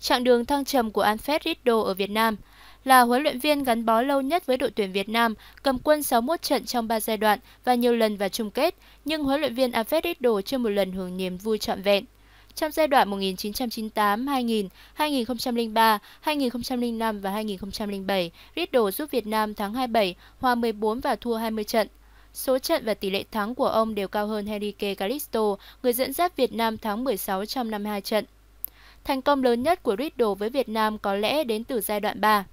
chặng đường thăng trầm của Alfred Riddle ở Việt Nam. Là huấn luyện viên gắn bó lâu nhất với đội tuyển Việt Nam, cầm quân 61 trận trong 3 giai đoạn và nhiều lần vào chung kết, nhưng huấn luyện viên Alfred Riddle chưa một lần hưởng niềm vui trọn vẹn. Trong giai đoạn 1998-2000, 2003, 2005 và 2007, Riddle giúp Việt Nam thắng 27, hòa 14 và thua 20 trận. Số trận và tỷ lệ thắng của ông đều cao hơn Henrique Calisto, người dẫn dắt Việt Nam thắng 16 trong 52 trận. Thành công lớn nhất của Riddle với Việt Nam có lẽ đến từ giai đoạn 3.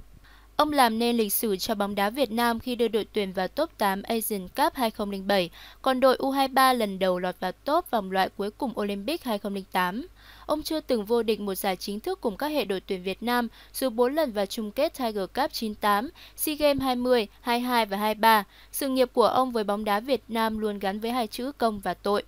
Ông làm nên lịch sử cho bóng đá Việt Nam khi đưa đội tuyển vào top 8 Asian Cup 2007, còn đội U23 lần đầu lọt vào top vòng loại cuối cùng Olympic 2008. Ông chưa từng vô địch một giải chính thức cùng các hệ đội tuyển Việt Nam, dù 4 lần vào chung kết Tiger Cup 98, SEA Games 20, 22 và 23. Sự nghiệp của ông với bóng đá Việt Nam luôn gắn với hai chữ công và tội.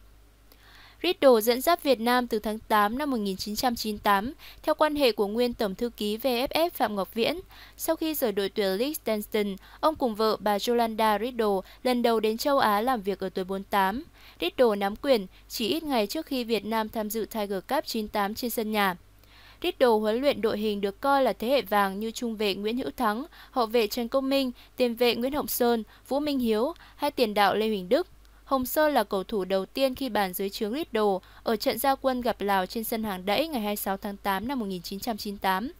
Riddle dẫn dắt Việt Nam từ tháng 8 năm 1998 theo quan hệ của nguyên Tổng thư ký VFF Phạm Ngọc Viễn. Sau khi rời đội tuyển Liechtenstein, ông cùng vợ bà Yolanda Riddle lần đầu đến châu Á làm việc ở tuổi 48. Riddle nắm quyền chỉ ít ngày trước khi Việt Nam tham dự Tiger Cup 98 trên sân nhà. Riddle huấn luyện đội hình được coi là thế hệ vàng như trung vệ Nguyễn Hữu Thắng, hậu vệ Trần Công Minh, tiền vệ Nguyễn Hồng Sơn, Vũ Minh Hiếu hay tiền đạo Lê Huỳnh Đức. Hồng Sơ là cầu thủ đầu tiên khi bàn dưới chướng Riddle ở trận giao quân gặp Lào trên sân hàng đẫy ngày 26 tháng 8 năm 1998.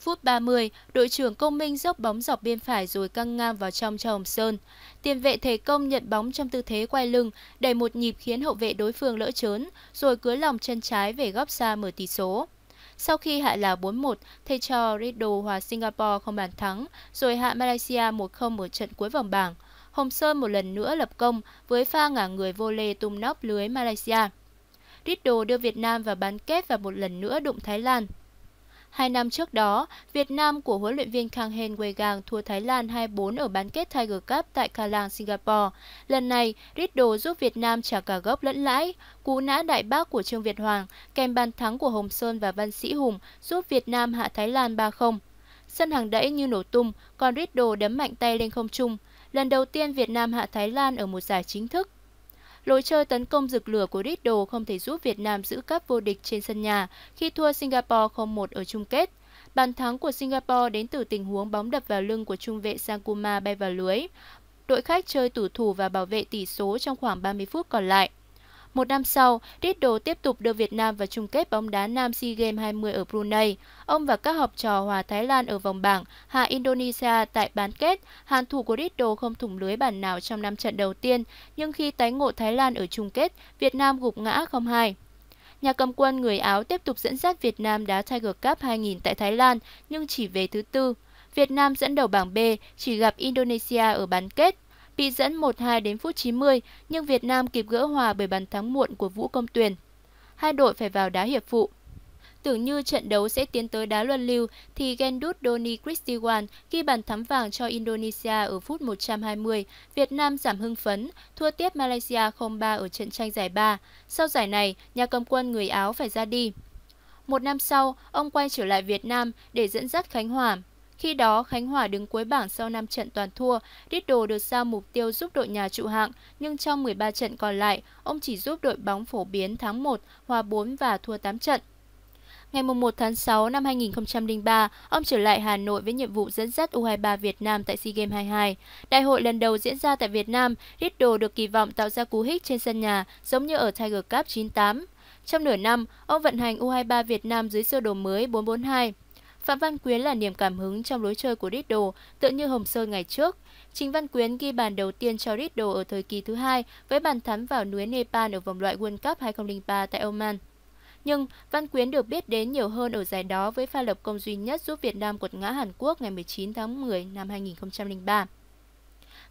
Phút 30, đội trưởng Công Minh dốc bóng dọc biên phải rồi căng ngang vào trong cho Hồng Sơn. Tiền vệ thể công nhận bóng trong tư thế quay lưng, đẩy một nhịp khiến hậu vệ đối phương lỡ trớn, rồi cứa lòng chân trái về góc xa mở tỷ số. Sau khi hạ là 4-1, thầy trò Riddle hòa Singapore không bàn thắng, rồi hạ Malaysia 1-0 ở trận cuối vòng bảng. Hồng Sơn một lần nữa lập công với pha ngả người vô lê tung nóc lưới Malaysia. Riddle đưa Việt Nam vào bán kết và một lần nữa đụng Thái Lan. Hai năm trước đó, Việt Nam của huấn luyện viên Kang Hen Gang thua Thái Lan 2-4 ở bán kết Tiger Cup tại Kallang, Singapore. Lần này, Riddle giúp Việt Nam trả cả gốc lẫn lãi. Cú nã đại bác của Trương Việt Hoàng kèm bàn thắng của Hồng Sơn và Văn Sĩ Hùng giúp Việt Nam hạ Thái Lan 3-0. Sân hàng đẫy như nổ tung, còn Riddle đấm mạnh tay lên không trung lần đầu tiên Việt Nam hạ Thái Lan ở một giải chính thức. Lối chơi tấn công rực lửa của Riddle không thể giúp Việt Nam giữ cấp vô địch trên sân nhà khi thua Singapore 0-1 ở chung kết. Bàn thắng của Singapore đến từ tình huống bóng đập vào lưng của trung vệ Sangkuma bay vào lưới. Đội khách chơi tủ thủ và bảo vệ tỷ số trong khoảng 30 phút còn lại. Một năm sau, Riddle tiếp tục đưa Việt Nam vào chung kết bóng đá nam SEA Games 20 ở Brunei. Ông và các học trò hòa Thái Lan ở vòng bảng, hạ Indonesia tại bán kết. Hàng thủ của Riddle không thủng lưới bàn nào trong năm trận đầu tiên, nhưng khi tái ngộ Thái Lan ở chung kết, Việt Nam gục ngã không hai. Nhà cầm quân người Áo tiếp tục dẫn dắt Việt Nam đá Tiger Cup 2000 tại Thái Lan, nhưng chỉ về thứ tư. Việt Nam dẫn đầu bảng B, chỉ gặp Indonesia ở bán kết. Bị dẫn 1-2 đến phút 90, nhưng Việt Nam kịp gỡ hòa bởi bàn thắng muộn của Vũ Công Tuyền. Hai đội phải vào đá hiệp phụ. Tưởng như trận đấu sẽ tiến tới đá luân lưu thì Gendut Doni Kristiwan ghi bàn thắng vàng cho Indonesia ở phút 120. Việt Nam giảm hưng phấn, thua tiếp Malaysia 0-3 ở trận tranh giải 3. Sau giải này, nhà cầm quân người Áo phải ra đi. Một năm sau, ông quay trở lại Việt Nam để dẫn dắt Khánh Hòa. Khi đó, Khánh Hòa đứng cuối bảng sau 5 trận toàn thua, Riddle được giao mục tiêu giúp đội nhà trụ hạng, nhưng trong 13 trận còn lại, ông chỉ giúp đội bóng phổ biến thắng 1, hòa 4 và thua 8 trận. Ngày 1 tháng 6 năm 2003, ông trở lại Hà Nội với nhiệm vụ dẫn dắt U23 Việt Nam tại SEA Games 22. Đại hội lần đầu diễn ra tại Việt Nam, Riddle được kỳ vọng tạo ra cú hích trên sân nhà, giống như ở Tiger Cup 98. Trong nửa năm, ông vận hành U23 Việt Nam dưới sơ đồ mới 442. Phạm Văn Quyến là niềm cảm hứng trong lối chơi của Riddle, tựa như Hồng Sơn ngày trước. Trình Văn Quyến ghi bàn đầu tiên cho Riddle ở thời kỳ thứ hai với bàn thắng vào núi Nepal ở vòng loại World Cup 2003 tại Oman. Nhưng Văn Quyến được biết đến nhiều hơn ở giải đó với pha lập công duy nhất giúp Việt Nam quật ngã Hàn Quốc ngày 19 tháng 10 năm 2003.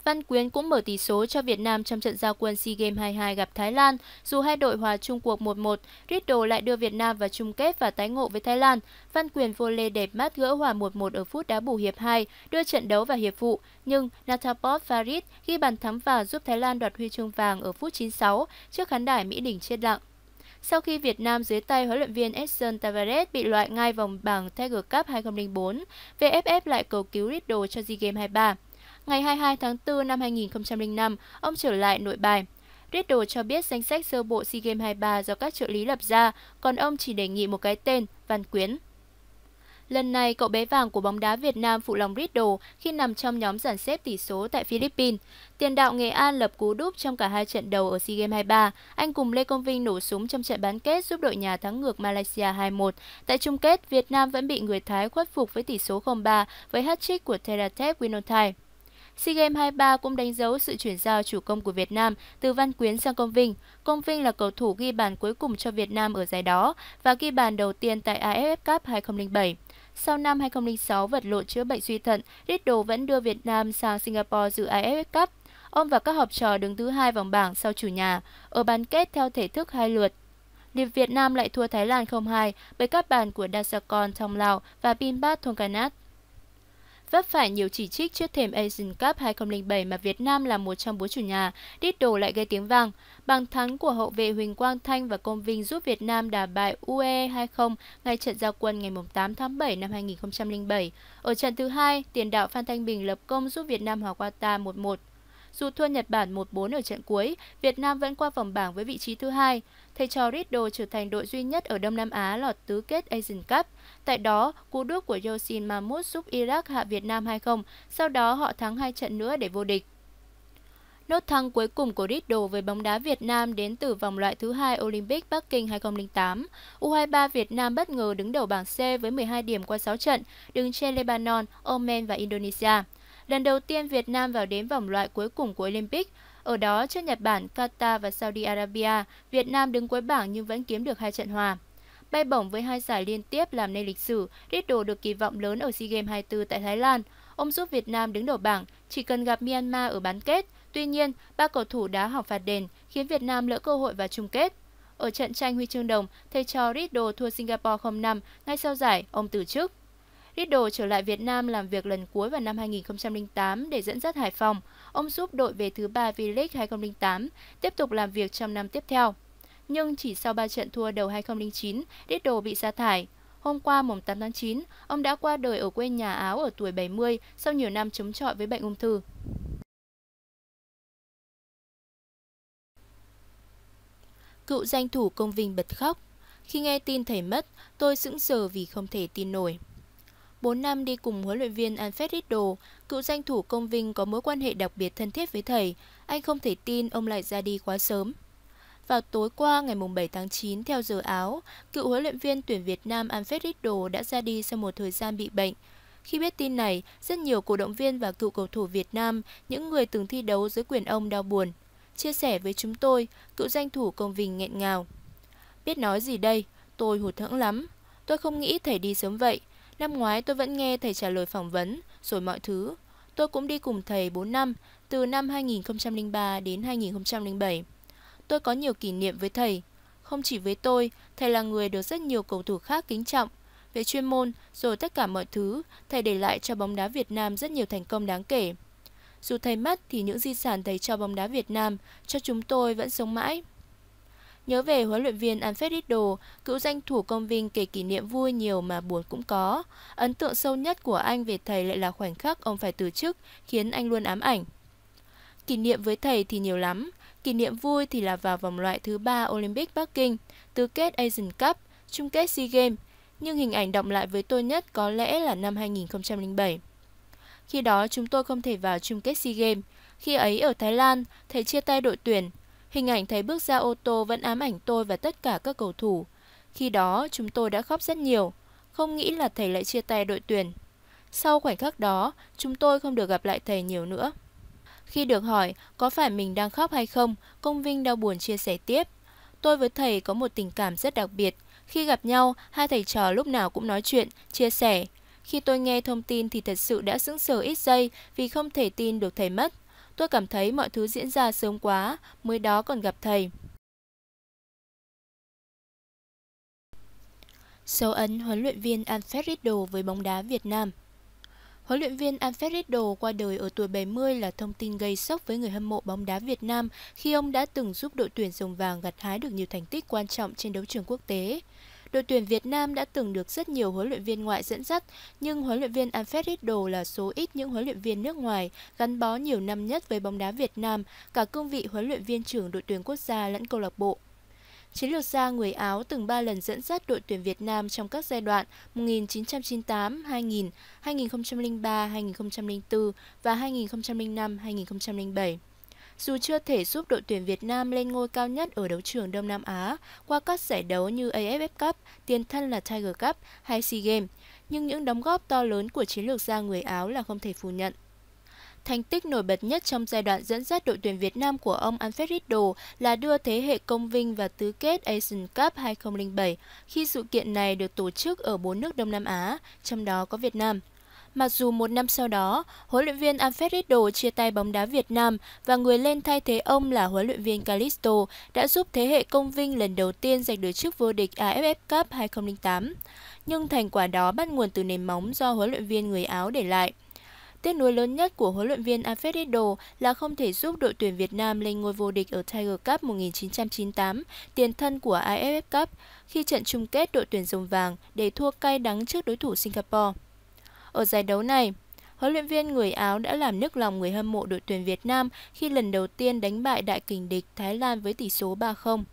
Văn Quyến cũng mở tỷ số cho Việt Nam trong trận giao quân SEA Games 22 gặp Thái Lan. Dù hai đội hòa chung cuộc 1-1, Riddle lại đưa Việt Nam vào chung kết và tái ngộ với Thái Lan. Văn Quyền vô lê đẹp mắt gỡ hòa 1-1 ở phút đá bù hiệp 2, đưa trận đấu vào hiệp phụ. Nhưng Natapov Farid ghi bàn thắng vào giúp Thái Lan đoạt huy chương vàng ở phút 96 trước khán đài Mỹ Đình chết lặng sau khi Việt Nam dưới tay huấn luyện viên Edson Tavares bị loại ngay vòng bảng Tiger Cup 2004, VFF lại cầu cứu Riddle cho SEA Games 23 ngày 22 tháng 4 năm 2005, ông trở lại nội bài. Riddle cho biết danh sách sơ bộ SEA Games 23 do các trợ lý lập ra, còn ông chỉ đề nghị một cái tên, Văn Quyến. Lần này, cậu bé vàng của bóng đá Việt Nam phụ lòng Riddle khi nằm trong nhóm dàn xếp tỷ số tại Philippines. Tiền đạo Nghệ An lập cú đúp trong cả hai trận đầu ở SEA Games 23. Anh cùng Lê Công Vinh nổ súng trong trận bán kết giúp đội nhà thắng ngược Malaysia 2-1. Tại chung kết, Việt Nam vẫn bị người Thái khuất phục với tỷ số 0-3 với hat-trick của Teratep Winotai. SEA Games 23 cũng đánh dấu sự chuyển giao chủ công của Việt Nam từ Văn Quyến sang Công Vinh. Công Vinh là cầu thủ ghi bàn cuối cùng cho Việt Nam ở giải đó và ghi bàn đầu tiên tại AFF Cup 2007. Sau năm 2006 vật lộn chữa bệnh suy thận, Riddle vẫn đưa Việt Nam sang Singapore dự AFF Cup. Ông và các học trò đứng thứ hai vòng bảng sau chủ nhà, ở bán kết theo thể thức hai lượt. Điệp Việt Nam lại thua Thái Lan 0-2 bởi các bàn của Dasakon Thong Lao và Pinbat Thongkanat vấp phải nhiều chỉ trích trước thềm Asian Cup 2007 mà Việt Nam là một trong bốn chủ nhà, đít đồ lại gây tiếng vang. Bằng thắng của hậu vệ Huỳnh Quang Thanh và Công Vinh giúp Việt Nam đả bại UE 20 ngay trận giao quân ngày 8 tháng 7 năm 2007. Ở trận thứ hai, tiền đạo Phan Thanh Bình lập công giúp Việt Nam hòa qua ta 1-1. Dù thua Nhật Bản 1-4 ở trận cuối, Việt Nam vẫn qua vòng bảng với vị trí thứ hai. Thầy trò Riddle trở thành đội duy nhất ở Đông Nam Á lọt tứ kết Asian Cup. Tại đó, cú đúp của Yosin Mahmoud giúp Iraq hạ Việt Nam 2-0, sau đó họ thắng hai trận nữa để vô địch. Nốt thăng cuối cùng của Riddle với bóng đá Việt Nam đến từ vòng loại thứ hai Olympic Bắc Kinh 2008. U23 Việt Nam bất ngờ đứng đầu bảng C với 12 điểm qua 6 trận, đứng trên Lebanon, Oman và Indonesia lần đầu tiên Việt Nam vào đến vòng loại cuối cùng của Olympic. Ở đó, trước Nhật Bản, Qatar và Saudi Arabia, Việt Nam đứng cuối bảng nhưng vẫn kiếm được hai trận hòa. Bay bổng với hai giải liên tiếp làm nên lịch sử, Riddle được kỳ vọng lớn ở SEA Games 24 tại Thái Lan. Ông giúp Việt Nam đứng đầu bảng, chỉ cần gặp Myanmar ở bán kết. Tuy nhiên, ba cầu thủ đá hỏng phạt đền, khiến Việt Nam lỡ cơ hội vào chung kết. Ở trận tranh huy chương đồng, thầy trò Riddle thua Singapore 0-5, ngay sau giải, ông từ chức. Riddle trở lại Việt Nam làm việc lần cuối vào năm 2008 để dẫn dắt Hải Phòng. Ông giúp đội về thứ ba V-League 2008, tiếp tục làm việc trong năm tiếp theo. Nhưng chỉ sau 3 trận thua đầu 2009, Riddle bị sa thải. Hôm qua mùng 8 tháng 9, ông đã qua đời ở quê nhà Áo ở tuổi 70 sau nhiều năm chống chọi với bệnh ung thư. Cựu danh thủ công vinh bật khóc. Khi nghe tin thầy mất, tôi sững sờ vì không thể tin nổi. 4 năm đi cùng huấn luyện viên Alfred Riddle, cựu danh thủ công vinh có mối quan hệ đặc biệt thân thiết với thầy, anh không thể tin ông lại ra đi quá sớm. Vào tối qua ngày 7 tháng 9 theo giờ Áo, cựu huấn luyện viên tuyển Việt Nam Alfred Riddle đã ra đi sau một thời gian bị bệnh. Khi biết tin này, rất nhiều cổ động viên và cựu cầu thủ Việt Nam, những người từng thi đấu dưới quyền ông đau buồn. Chia sẻ với chúng tôi, cựu danh thủ Công Vinh nghẹn ngào. Biết nói gì đây, tôi hụt hẫng lắm. Tôi không nghĩ thầy đi sớm vậy, Năm ngoái tôi vẫn nghe thầy trả lời phỏng vấn, rồi mọi thứ. Tôi cũng đi cùng thầy 4 năm, từ năm 2003 đến 2007. Tôi có nhiều kỷ niệm với thầy. Không chỉ với tôi, thầy là người được rất nhiều cầu thủ khác kính trọng. Về chuyên môn, rồi tất cả mọi thứ, thầy để lại cho bóng đá Việt Nam rất nhiều thành công đáng kể. Dù thầy mất thì những di sản thầy cho bóng đá Việt Nam cho chúng tôi vẫn sống mãi. Nhớ về huấn luyện viên Alfred cựu danh thủ công vinh kể kỷ niệm vui nhiều mà buồn cũng có. Ấn tượng sâu nhất của anh về thầy lại là khoảnh khắc ông phải từ chức, khiến anh luôn ám ảnh. Kỷ niệm với thầy thì nhiều lắm. Kỷ niệm vui thì là vào vòng loại thứ ba Olympic Bắc Kinh, tứ kết Asian Cup, chung kết SEA Games. Nhưng hình ảnh động lại với tôi nhất có lẽ là năm 2007. Khi đó chúng tôi không thể vào chung kết SEA Games. Khi ấy ở Thái Lan, thầy chia tay đội tuyển, Hình ảnh thấy bước ra ô tô vẫn ám ảnh tôi và tất cả các cầu thủ. Khi đó, chúng tôi đã khóc rất nhiều, không nghĩ là thầy lại chia tay đội tuyển. Sau khoảnh khắc đó, chúng tôi không được gặp lại thầy nhiều nữa. Khi được hỏi có phải mình đang khóc hay không, công vinh đau buồn chia sẻ tiếp. Tôi với thầy có một tình cảm rất đặc biệt. Khi gặp nhau, hai thầy trò lúc nào cũng nói chuyện, chia sẻ. Khi tôi nghe thông tin thì thật sự đã sững sờ ít giây vì không thể tin được thầy mất. Tôi cảm thấy mọi thứ diễn ra sớm quá, mới đó còn gặp thầy. Dấu ấn huấn luyện viên Alfred Riddle với bóng đá Việt Nam Huấn luyện viên Alfred Riddle qua đời ở tuổi 70 là thông tin gây sốc với người hâm mộ bóng đá Việt Nam khi ông đã từng giúp đội tuyển Rồng Vàng gặt hái được nhiều thành tích quan trọng trên đấu trường quốc tế. Đội tuyển Việt Nam đã từng được rất nhiều huấn luyện viên ngoại dẫn dắt, nhưng huấn luyện viên Alfred Riddle là số ít những huấn luyện viên nước ngoài gắn bó nhiều năm nhất với bóng đá Việt Nam, cả cương vị huấn luyện viên trưởng đội tuyển quốc gia lẫn câu lạc bộ. Chiến lược gia người Áo từng 3 lần dẫn dắt đội tuyển Việt Nam trong các giai đoạn 1998, 2000, 2003, 2004 và 2005, 2007. Dù chưa thể giúp đội tuyển Việt Nam lên ngôi cao nhất ở đấu trường Đông Nam Á qua các giải đấu như AFF Cup, tiền thân là Tiger Cup hay SEA Games, nhưng những đóng góp to lớn của chiến lược gia người Áo là không thể phủ nhận. Thành tích nổi bật nhất trong giai đoạn dẫn dắt đội tuyển Việt Nam của ông Alfred Riddle là đưa thế hệ công vinh và tứ kết Asian Cup 2007 khi sự kiện này được tổ chức ở bốn nước Đông Nam Á, trong đó có Việt Nam. Mặc dù một năm sau đó, huấn luyện viên Alfred Riddle chia tay bóng đá Việt Nam và người lên thay thế ông là huấn luyện viên Calisto đã giúp thế hệ công vinh lần đầu tiên giành được chức vô địch AFF Cup 2008. Nhưng thành quả đó bắt nguồn từ nền móng do huấn luyện viên người Áo để lại. Tiếc nuối lớn nhất của huấn luyện viên Alfred Riddle là không thể giúp đội tuyển Việt Nam lên ngôi vô địch ở Tiger Cup 1998, tiền thân của AFF Cup, khi trận chung kết đội tuyển rồng vàng để thua cay đắng trước đối thủ Singapore ở giải đấu này. Huấn luyện viên người Áo đã làm nức lòng người hâm mộ đội tuyển Việt Nam khi lần đầu tiên đánh bại đại kình địch Thái Lan với tỷ số 3-0.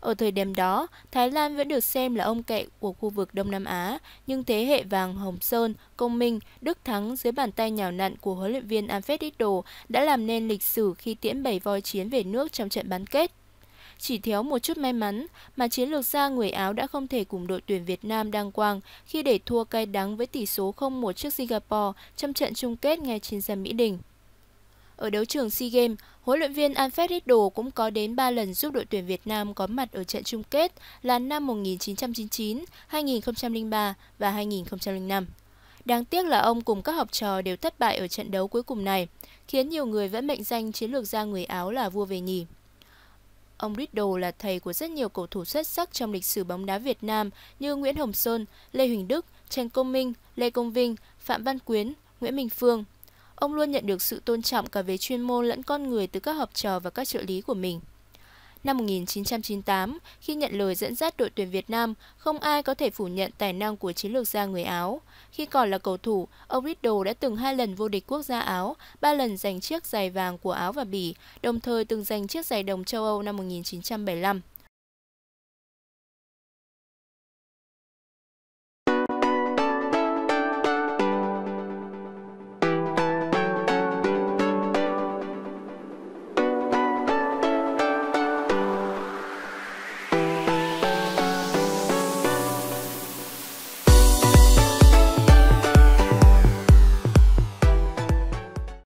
Ở thời điểm đó, Thái Lan vẫn được xem là ông kẹ của khu vực Đông Nam Á, nhưng thế hệ vàng Hồng Sơn, Công Minh, Đức Thắng dưới bàn tay nhào nặn của huấn luyện viên Alfred Riddle đã làm nên lịch sử khi tiễn bảy voi chiến về nước trong trận bán kết. Chỉ thiếu một chút may mắn mà chiến lược gia người Áo đã không thể cùng đội tuyển Việt Nam đăng quang khi để thua cay đắng với tỷ số 0-1 trước Singapore trong trận chung kết ngay trên sân Mỹ Đình. Ở đấu trường SEA Games, huấn luyện viên Alfred Riddle cũng có đến 3 lần giúp đội tuyển Việt Nam có mặt ở trận chung kết là năm 1999, 2003 và 2005. Đáng tiếc là ông cùng các học trò đều thất bại ở trận đấu cuối cùng này, khiến nhiều người vẫn mệnh danh chiến lược gia người Áo là vua về nhì. Ông Riddle là thầy của rất nhiều cầu thủ xuất sắc trong lịch sử bóng đá Việt Nam như Nguyễn Hồng Sơn, Lê Huỳnh Đức, Trần Công Minh, Lê Công Vinh, Phạm Văn Quyến, Nguyễn Minh Phương. Ông luôn nhận được sự tôn trọng cả về chuyên môn lẫn con người từ các học trò và các trợ lý của mình. Năm 1998, khi nhận lời dẫn dắt đội tuyển Việt Nam, không ai có thể phủ nhận tài năng của chiến lược gia người Áo. Khi còn là cầu thủ, ông Riddle đã từng hai lần vô địch quốc gia Áo, ba lần giành chiếc giày vàng của Áo và Bỉ, đồng thời từng giành chiếc giày đồng châu Âu năm 1975.